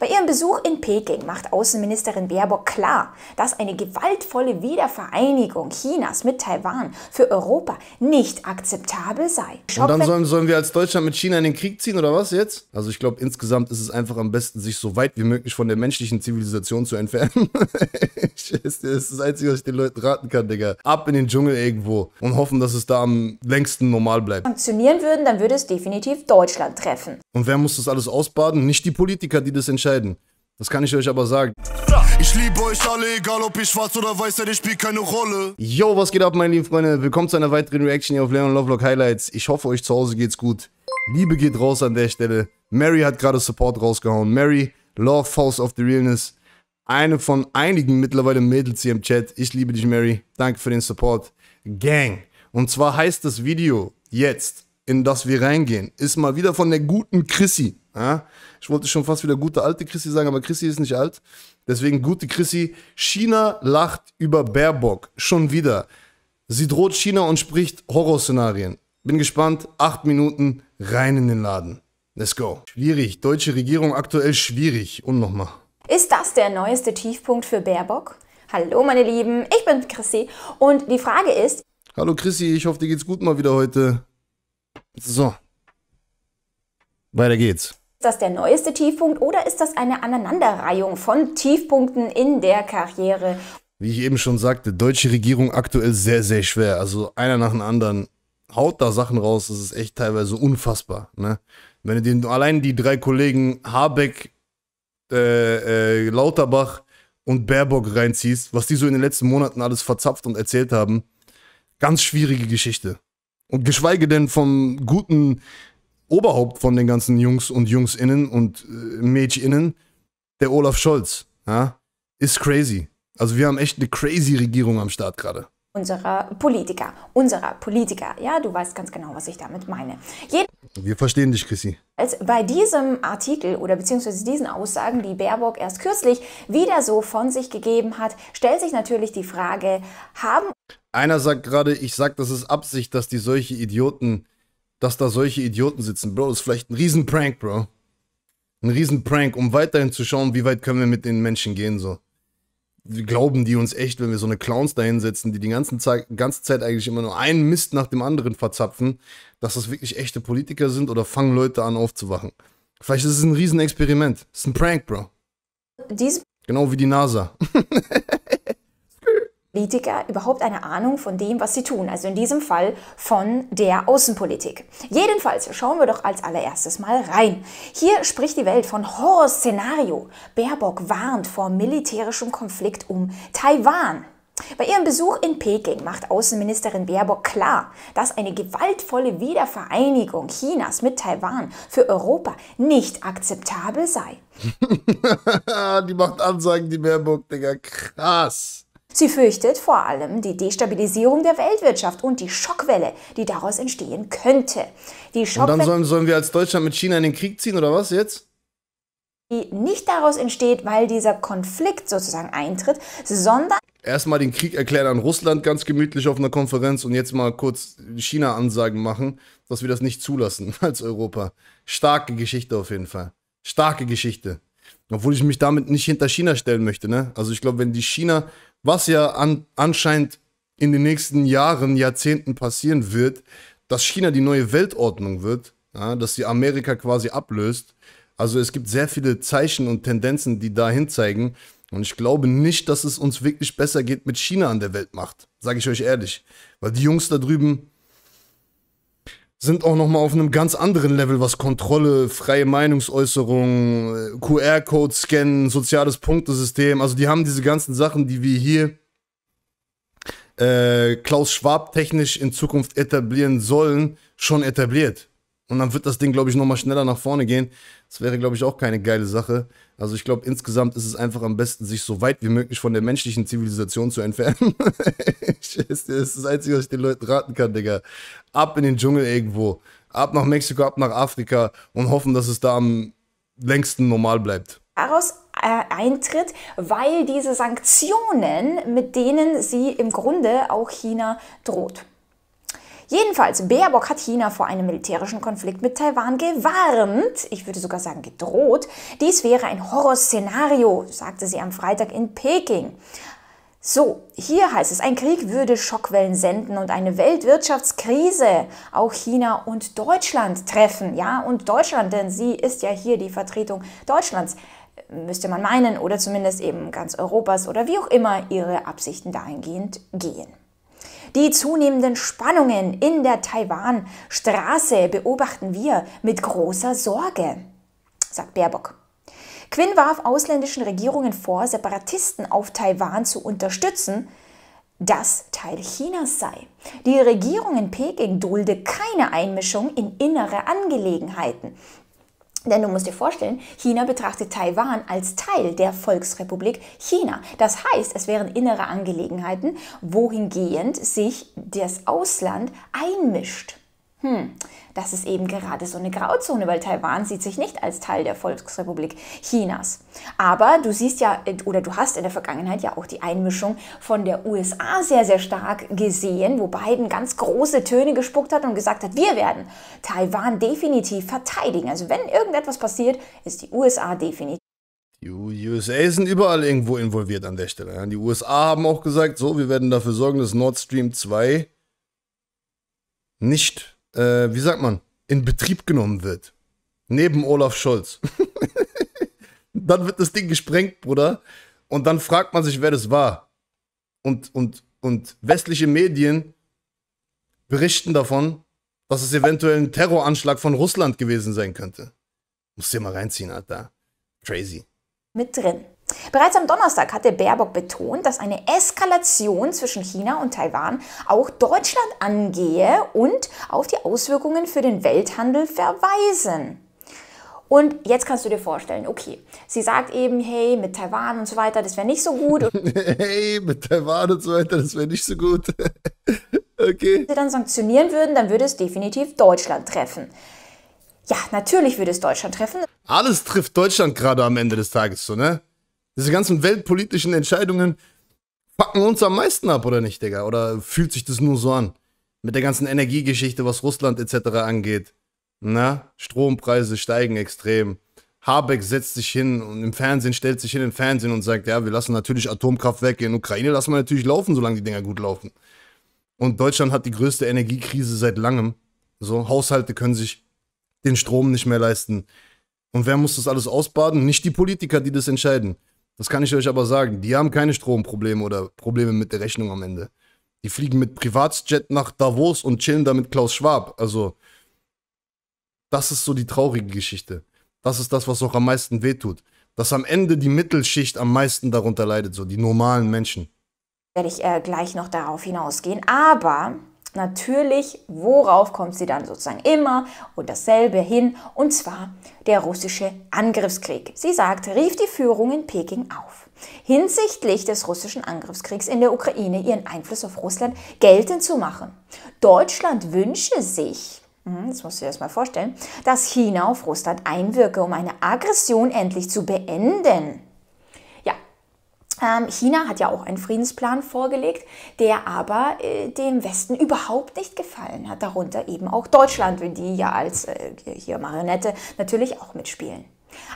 Bei ihrem Besuch in Peking macht Außenministerin Baerbock klar, dass eine gewaltvolle Wiedervereinigung Chinas mit Taiwan für Europa nicht akzeptabel sei. Schock, Und dann sollen, sollen wir als Deutschland mit China in den Krieg ziehen oder was jetzt? Also ich glaube, insgesamt ist es einfach am besten, sich so weit wie möglich von der menschlichen Zivilisation zu entfernen. das ist das Einzige, was ich den Leuten raten kann, Digga. Ab in den Dschungel irgendwo und hoffen, dass es da am längsten normal bleibt. Funktionieren würden, dann würde es definitiv Deutschland treffen. Und wer muss das alles ausbaden? Nicht die Politiker, die das entscheiden entscheiden. Das kann ich euch aber sagen. Ich liebe euch alle, egal ob ihr schwarz oder weiß seid, ich spiele keine Rolle. Yo, was geht ab, meine lieben Freunde? Willkommen zu einer weiteren Reaction hier auf Leon Lovelock Highlights. Ich hoffe, euch zu Hause geht's gut. Liebe geht raus an der Stelle. Mary hat gerade Support rausgehauen. Mary, Love House of the Realness. Eine von einigen mittlerweile Mädels hier im Chat. Ich liebe dich, Mary. Danke für den Support. Gang. Und zwar heißt das Video jetzt in das wir reingehen, ist mal wieder von der guten Chrissy. Ja? Ich wollte schon fast wieder gute alte Chrissy sagen, aber Chrissy ist nicht alt. Deswegen gute Chrissy. China lacht über Baerbock. Schon wieder. Sie droht China und spricht Horrorszenarien. Bin gespannt. Acht Minuten rein in den Laden. Let's go. Schwierig. Deutsche Regierung aktuell schwierig. Und nochmal. Ist das der neueste Tiefpunkt für Baerbock? Hallo meine Lieben, ich bin Chrissy und die Frage ist... Hallo Chrissy, ich hoffe dir geht's gut mal wieder heute. So. Weiter geht's. Ist das der neueste Tiefpunkt oder ist das eine Aneinanderreihung von Tiefpunkten in der Karriere? Wie ich eben schon sagte, deutsche Regierung aktuell sehr, sehr schwer. Also einer nach dem anderen haut da Sachen raus, das ist echt teilweise unfassbar. Ne? Wenn du den, allein die drei Kollegen Habeck, äh, äh, Lauterbach und Baerbock reinziehst, was die so in den letzten Monaten alles verzapft und erzählt haben, ganz schwierige Geschichte. Und geschweige denn vom guten Oberhaupt von den ganzen Jungs und Jungsinnen und äh, Mädcheninnen, der Olaf Scholz. Ja? Ist crazy. Also wir haben echt eine crazy Regierung am Start gerade unserer Politiker, unserer Politiker. Ja, du weißt ganz genau, was ich damit meine. Jed Wir verstehen dich, Chrissy. Als bei diesem Artikel oder beziehungsweise diesen Aussagen, die Baerbock erst kürzlich wieder so von sich gegeben hat, stellt sich natürlich die Frage, haben einer sagt gerade, ich sag, das ist Absicht, dass die solche Idioten, dass da solche Idioten sitzen. Bro, das ist vielleicht ein Riesenprank, Bro. Ein Riesenprank, um weiterhin zu schauen, wie weit können wir mit den Menschen gehen, so. Glauben die uns echt, wenn wir so eine Clowns da hinsetzen, die die ganze Zeit, ganze Zeit eigentlich immer nur einen Mist nach dem anderen verzapfen, dass das wirklich echte Politiker sind oder fangen Leute an aufzuwachen? Vielleicht ist es ein Riesenexperiment. Es ist ein Prank, Bro. Dies genau wie die NASA. Politiker überhaupt eine Ahnung von dem, was sie tun, also in diesem Fall von der Außenpolitik. Jedenfalls schauen wir doch als allererstes mal rein. Hier spricht die Welt von Horrorszenario. Baerbock warnt vor militärischem Konflikt um Taiwan. Bei ihrem Besuch in Peking macht Außenministerin Baerbock klar, dass eine gewaltvolle Wiedervereinigung Chinas mit Taiwan für Europa nicht akzeptabel sei. die macht Ansagen, die Baerbock, Digga, krass. Sie fürchtet vor allem die Destabilisierung der Weltwirtschaft und die Schockwelle, die daraus entstehen könnte. Die Schockwelle, und dann sollen, sollen wir als Deutschland mit China in den Krieg ziehen oder was jetzt? Die nicht daraus entsteht, weil dieser Konflikt sozusagen eintritt, sondern erstmal den Krieg erklären an Russland ganz gemütlich auf einer Konferenz und jetzt mal kurz China-Ansagen machen, dass wir das nicht zulassen als Europa. Starke Geschichte auf jeden Fall. Starke Geschichte. Obwohl ich mich damit nicht hinter China stellen möchte, ne? Also ich glaube, wenn die China was ja an, anscheinend in den nächsten Jahren, Jahrzehnten passieren wird, dass China die neue Weltordnung wird, ja, dass sie Amerika quasi ablöst. Also es gibt sehr viele Zeichen und Tendenzen, die dahin zeigen. Und ich glaube nicht, dass es uns wirklich besser geht mit China an der Weltmacht, sage ich euch ehrlich. Weil die Jungs da drüben, sind auch nochmal auf einem ganz anderen Level, was Kontrolle, freie Meinungsäußerung, äh, QR-Code scannen, soziales Punktesystem. Also die haben diese ganzen Sachen, die wir hier äh, Klaus Schwab technisch in Zukunft etablieren sollen, schon etabliert. Und dann wird das Ding, glaube ich, nochmal schneller nach vorne gehen. Das wäre, glaube ich, auch keine geile Sache. Also ich glaube, insgesamt ist es einfach am besten, sich so weit wie möglich von der menschlichen Zivilisation zu entfernen. das ist das Einzige, was ich den Leuten raten kann, Digga. Ab in den Dschungel irgendwo. Ab nach Mexiko, ab nach Afrika und hoffen, dass es da am längsten normal bleibt. Daraus äh, eintritt, weil diese Sanktionen, mit denen sie im Grunde auch China droht. Jedenfalls, Baerbock hat China vor einem militärischen Konflikt mit Taiwan gewarnt, ich würde sogar sagen gedroht. Dies wäre ein Horrorszenario, sagte sie am Freitag in Peking. So, hier heißt es, ein Krieg würde Schockwellen senden und eine Weltwirtschaftskrise auch China und Deutschland treffen. Ja, und Deutschland, denn sie ist ja hier die Vertretung Deutschlands, müsste man meinen, oder zumindest eben ganz Europas oder wie auch immer ihre Absichten dahingehend gehen. Die zunehmenden Spannungen in der Taiwan-Straße beobachten wir mit großer Sorge, sagt Baerbock. Quinn warf ausländischen Regierungen vor, Separatisten auf Taiwan zu unterstützen, das Teil Chinas sei. Die Regierung in Peking dulde keine Einmischung in innere Angelegenheiten. Denn du musst dir vorstellen, China betrachtet Taiwan als Teil der Volksrepublik China. Das heißt, es wären innere Angelegenheiten, wohingehend sich das Ausland einmischt. Hm, das ist eben gerade so eine Grauzone, weil Taiwan sieht sich nicht als Teil der Volksrepublik Chinas. Aber du siehst ja äh, oder du hast in der Vergangenheit ja auch die Einmischung von der USA sehr, sehr stark gesehen, wo Biden ganz große Töne gespuckt hat und gesagt hat, wir werden Taiwan definitiv verteidigen. Also wenn irgendetwas passiert, ist die USA definitiv. Die USA sind überall irgendwo involviert an der Stelle. Die USA haben auch gesagt, so, wir werden dafür sorgen, dass Nord Stream 2 nicht äh, wie sagt man, in Betrieb genommen wird. Neben Olaf Scholz. dann wird das Ding gesprengt, Bruder. Und dann fragt man sich, wer das war. Und, und, und westliche Medien berichten davon, dass es eventuell ein Terroranschlag von Russland gewesen sein könnte. Muss dir mal reinziehen, Alter. Crazy. Mit drin. Bereits am Donnerstag hatte Baerbock betont, dass eine Eskalation zwischen China und Taiwan auch Deutschland angehe und auf die Auswirkungen für den Welthandel verweisen. Und jetzt kannst du dir vorstellen, okay, sie sagt eben, hey, mit Taiwan und so weiter, das wäre nicht so gut. hey, mit Taiwan und so weiter, das wäre nicht so gut. okay. Wenn sie dann sanktionieren würden, dann würde es definitiv Deutschland treffen. Ja, natürlich würde es Deutschland treffen. Alles trifft Deutschland gerade am Ende des Tages so, ne? Diese ganzen weltpolitischen Entscheidungen packen uns am meisten ab, oder nicht, Digga? Oder fühlt sich das nur so an? Mit der ganzen Energiegeschichte, was Russland etc. angeht. Na, Strompreise steigen extrem. Habeck setzt sich hin und im Fernsehen stellt sich hin im Fernsehen und sagt, ja, wir lassen natürlich Atomkraft weg. in Ukraine, lassen wir natürlich laufen, solange die Dinger gut laufen. Und Deutschland hat die größte Energiekrise seit langem. So, Haushalte können sich den Strom nicht mehr leisten. Und wer muss das alles ausbaden? Nicht die Politiker, die das entscheiden. Das kann ich euch aber sagen. Die haben keine Stromprobleme oder Probleme mit der Rechnung am Ende. Die fliegen mit Privatjet nach Davos und chillen da mit Klaus Schwab. Also, das ist so die traurige Geschichte. Das ist das, was auch am meisten wehtut. Dass am Ende die Mittelschicht am meisten darunter leidet, so die normalen Menschen. Werde ich äh, gleich noch darauf hinausgehen. Aber natürlich, worauf kommt sie dann sozusagen immer und dasselbe hin, und zwar der russische Angriffskrieg. Sie sagt, rief die Führung in Peking auf, hinsichtlich des russischen Angriffskriegs in der Ukraine ihren Einfluss auf Russland geltend zu machen. Deutschland wünsche sich, hm, das musst du dir das mal vorstellen, dass China auf Russland einwirke, um eine Aggression endlich zu beenden. Ähm, China hat ja auch einen Friedensplan vorgelegt, der aber äh, dem Westen überhaupt nicht gefallen hat, darunter eben auch Deutschland, wenn die ja als äh, hier Marionette natürlich auch mitspielen.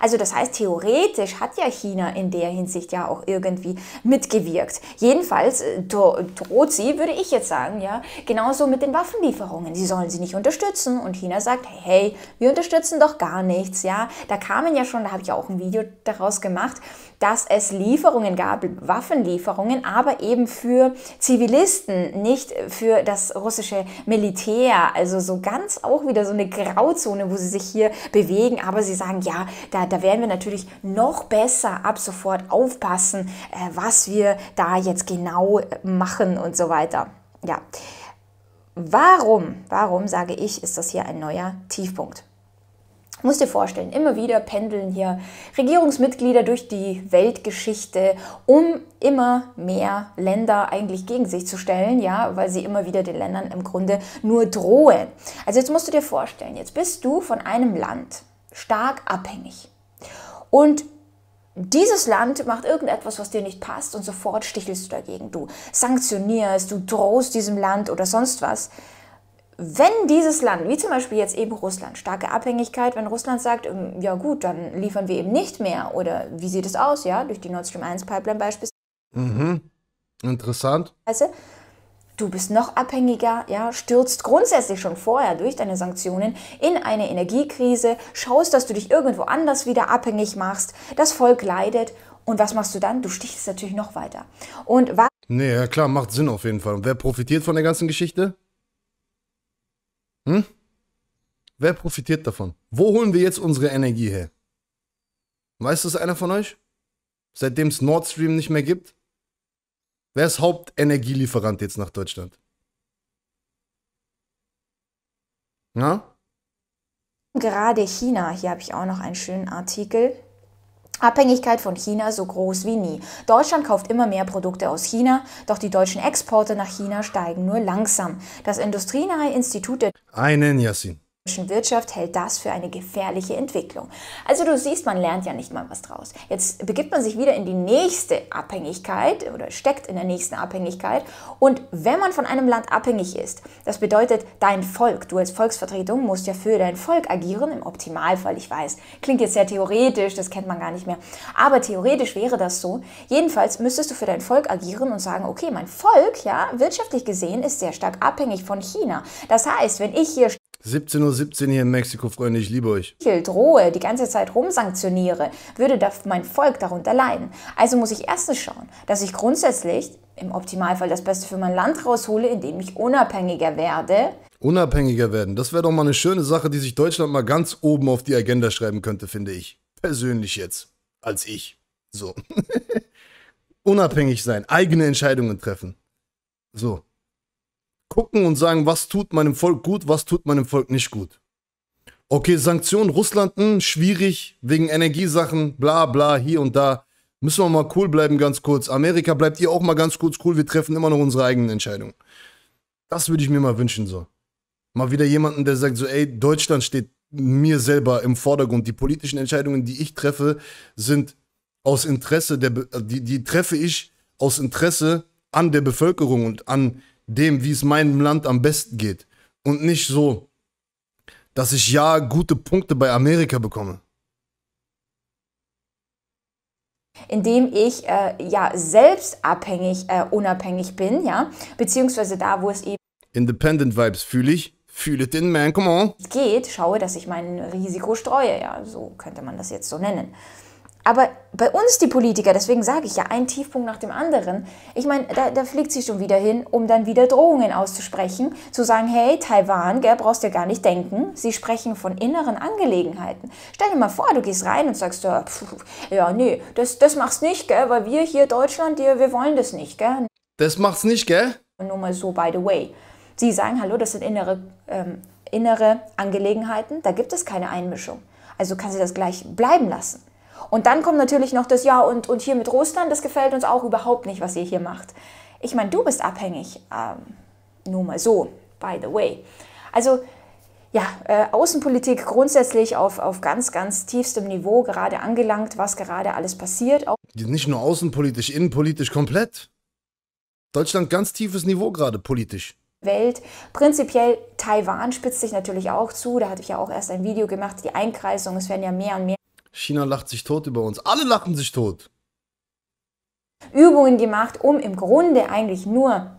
Also das heißt, theoretisch hat ja China in der Hinsicht ja auch irgendwie mitgewirkt. Jedenfalls äh, droht sie, würde ich jetzt sagen, ja, genauso mit den Waffenlieferungen. Sie sollen sie nicht unterstützen und China sagt, hey, wir unterstützen doch gar nichts, ja. Da kamen ja schon, da habe ich auch ein Video daraus gemacht, dass es Lieferungen gab, Waffenlieferungen, aber eben für Zivilisten, nicht für das russische Militär. Also so ganz auch wieder so eine Grauzone, wo sie sich hier bewegen, aber sie sagen, ja, da, da werden wir natürlich noch besser ab sofort aufpassen, äh, was wir da jetzt genau äh, machen und so weiter. Ja. Warum, warum sage ich, ist das hier ein neuer Tiefpunkt? Muss dir vorstellen, immer wieder pendeln hier Regierungsmitglieder durch die Weltgeschichte, um immer mehr Länder eigentlich gegen sich zu stellen, ja, weil sie immer wieder den Ländern im Grunde nur drohen. Also jetzt musst du dir vorstellen, jetzt bist du von einem Land, stark abhängig. Und dieses Land macht irgendetwas, was dir nicht passt und sofort stichelst du dagegen. Du sanktionierst, du drohst diesem Land oder sonst was. Wenn dieses Land, wie zum Beispiel jetzt eben Russland, starke Abhängigkeit, wenn Russland sagt, ähm, ja gut, dann liefern wir eben nicht mehr oder wie sieht es aus, ja, durch die Nord Stream 1 Pipeline beispielsweise. Mhm. Interessant. Also, Du bist noch abhängiger, ja, stürzt grundsätzlich schon vorher durch deine Sanktionen in eine Energiekrise, schaust, dass du dich irgendwo anders wieder abhängig machst, das Volk leidet und was machst du dann? Du stichst natürlich noch weiter. Und was Nee, ja klar, macht Sinn auf jeden Fall. Und wer profitiert von der ganzen Geschichte? Hm? Wer profitiert davon? Wo holen wir jetzt unsere Energie her? Weiß das einer von euch? Seitdem es Nord Stream nicht mehr gibt? Wer ist Hauptenergielieferant jetzt nach Deutschland? Na? Gerade China, hier habe ich auch noch einen schönen Artikel. Abhängigkeit von China so groß wie nie. Deutschland kauft immer mehr Produkte aus China, doch die deutschen Exporte nach China steigen nur langsam. Das Industrienahe Institut der... Einen Yassin. Wirtschaft hält das für eine gefährliche Entwicklung. Also du siehst, man lernt ja nicht mal was draus. Jetzt begibt man sich wieder in die nächste Abhängigkeit oder steckt in der nächsten Abhängigkeit. Und wenn man von einem Land abhängig ist, das bedeutet dein Volk, du als Volksvertretung musst ja für dein Volk agieren, im Optimalfall, ich weiß, klingt jetzt sehr theoretisch, das kennt man gar nicht mehr, aber theoretisch wäre das so. Jedenfalls müsstest du für dein Volk agieren und sagen, okay, mein Volk, ja, wirtschaftlich gesehen ist sehr stark abhängig von China. Das heißt, wenn ich hier 17.17 Uhr 17 hier in Mexiko, Freunde, ich liebe euch. Ich drohe, die ganze Zeit rumsanktioniere, würde mein Volk darunter leiden. Also muss ich erstens schauen, dass ich grundsätzlich im Optimalfall das Beste für mein Land raushole, indem ich unabhängiger werde. Unabhängiger werden, das wäre doch mal eine schöne Sache, die sich Deutschland mal ganz oben auf die Agenda schreiben könnte, finde ich. Persönlich jetzt. Als ich. So. Unabhängig sein, eigene Entscheidungen treffen. So gucken und sagen, was tut meinem Volk gut, was tut meinem Volk nicht gut. Okay, Sanktionen Russland, mh, hm, schwierig, wegen Energiesachen, bla bla, hier und da. Müssen wir mal cool bleiben, ganz kurz. Amerika bleibt ihr auch mal ganz kurz cool, wir treffen immer noch unsere eigenen Entscheidungen. Das würde ich mir mal wünschen, so. Mal wieder jemanden, der sagt so, ey, Deutschland steht mir selber im Vordergrund. Die politischen Entscheidungen, die ich treffe, sind aus Interesse, der, Be die, die treffe ich aus Interesse an der Bevölkerung und an dem, wie es meinem Land am besten geht. Und nicht so, dass ich ja gute Punkte bei Amerika bekomme. indem ich äh, ja selbst abhängig, äh, unabhängig bin, ja, beziehungsweise da, wo es eben Independent Vibes fühle ich, fühle den man, come on. Geht, schaue, dass ich mein Risiko streue, ja, so könnte man das jetzt so nennen. Aber bei uns die Politiker, deswegen sage ich ja, ein Tiefpunkt nach dem anderen. Ich meine, da, da, fliegt sie schon wieder hin, um dann wieder Drohungen auszusprechen, zu sagen, hey, Taiwan, gell, brauchst ja gar nicht denken. Sie sprechen von inneren Angelegenheiten. Stell dir mal vor, du gehst rein und sagst, ja, pf, ja nee, das, das machst nicht, gell, weil wir hier Deutschland, wir, wir wollen das nicht, gell. Das macht's nicht, gell? Nur mal so, by the way. Sie sagen, hallo, das sind innere, ähm, innere Angelegenheiten, da gibt es keine Einmischung. Also kann sie das gleich bleiben lassen. Und dann kommt natürlich noch das, ja, und, und hier mit Russland, das gefällt uns auch überhaupt nicht, was ihr hier macht. Ich meine, du bist abhängig. Ähm, nur mal so, by the way. Also, ja, äh, Außenpolitik grundsätzlich auf, auf ganz, ganz tiefstem Niveau gerade angelangt, was gerade alles passiert. Auch Nicht nur außenpolitisch, innenpolitisch komplett. Deutschland ganz tiefes Niveau gerade politisch. Welt. Prinzipiell Taiwan spitzt sich natürlich auch zu. Da hatte ich ja auch erst ein Video gemacht, die Einkreisung. Es werden ja mehr und mehr China lacht sich tot über uns. Alle lachen sich tot. Übungen gemacht, um im Grunde eigentlich nur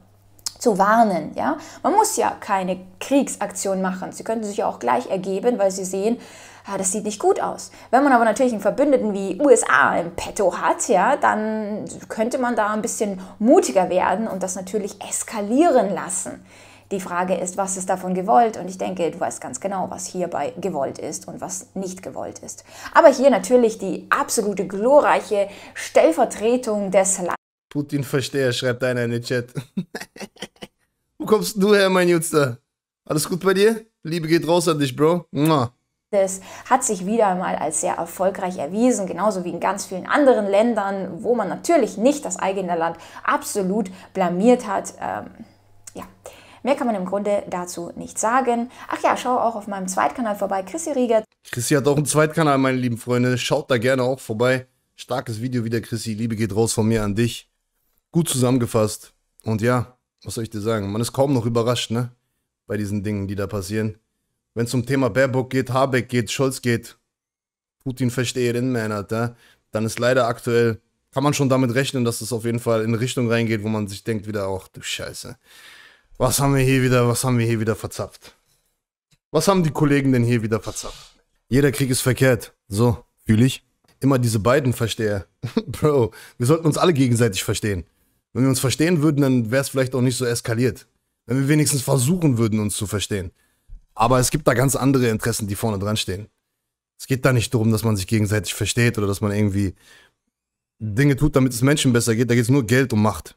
zu warnen. Ja? Man muss ja keine Kriegsaktion machen. Sie könnten sich ja auch gleich ergeben, weil sie sehen, ja, ah, das sieht nicht gut aus. Wenn man aber natürlich einen Verbündeten wie USA im Petto hat, ja, dann könnte man da ein bisschen mutiger werden und das natürlich eskalieren lassen. Die Frage ist, was ist davon gewollt? Und ich denke, du weißt ganz genau, was hierbei gewollt ist und was nicht gewollt ist. Aber hier natürlich die absolute glorreiche Stellvertretung des Landes. putin verstehe, schreibt einer in den Chat. Wo kommst du her, mein Jutster? Alles gut bei dir? Liebe geht raus an dich, Bro. Mua. Das hat sich wieder einmal als sehr erfolgreich erwiesen, genauso wie in ganz vielen anderen Ländern, wo man natürlich nicht das eigene Land absolut blamiert hat. Ähm, ja. Mehr kann man im Grunde dazu nicht sagen. Ach ja, schau auch auf meinem Zweitkanal vorbei, Chrissy Rieger. Chrissy hat auch einen Zweitkanal, meine lieben Freunde. Schaut da gerne auch vorbei. Starkes Video wieder, Chrissy. Liebe geht raus von mir an dich. Gut zusammengefasst. Und ja, was soll ich dir sagen? Man ist kaum noch überrascht, ne? Bei diesen Dingen, die da passieren. Wenn es um Thema Baerbock geht, Habeck geht, Scholz geht, Putin verstehe den Männer, Alter, dann ist leider aktuell, kann man schon damit rechnen, dass es auf jeden Fall in eine Richtung reingeht, wo man sich denkt wieder auch, du Scheiße. Was haben wir hier wieder, was haben wir hier wieder verzapft? Was haben die Kollegen denn hier wieder verzapft? Jeder Krieg ist verkehrt. So, fühle ich. Immer diese beiden verstehe. Bro, wir sollten uns alle gegenseitig verstehen. Wenn wir uns verstehen würden, dann wäre es vielleicht auch nicht so eskaliert. Wenn wir wenigstens versuchen würden, uns zu verstehen. Aber es gibt da ganz andere Interessen, die vorne dran stehen. Es geht da nicht darum, dass man sich gegenseitig versteht oder dass man irgendwie Dinge tut, damit es Menschen besser geht. Da geht es nur Geld und Macht.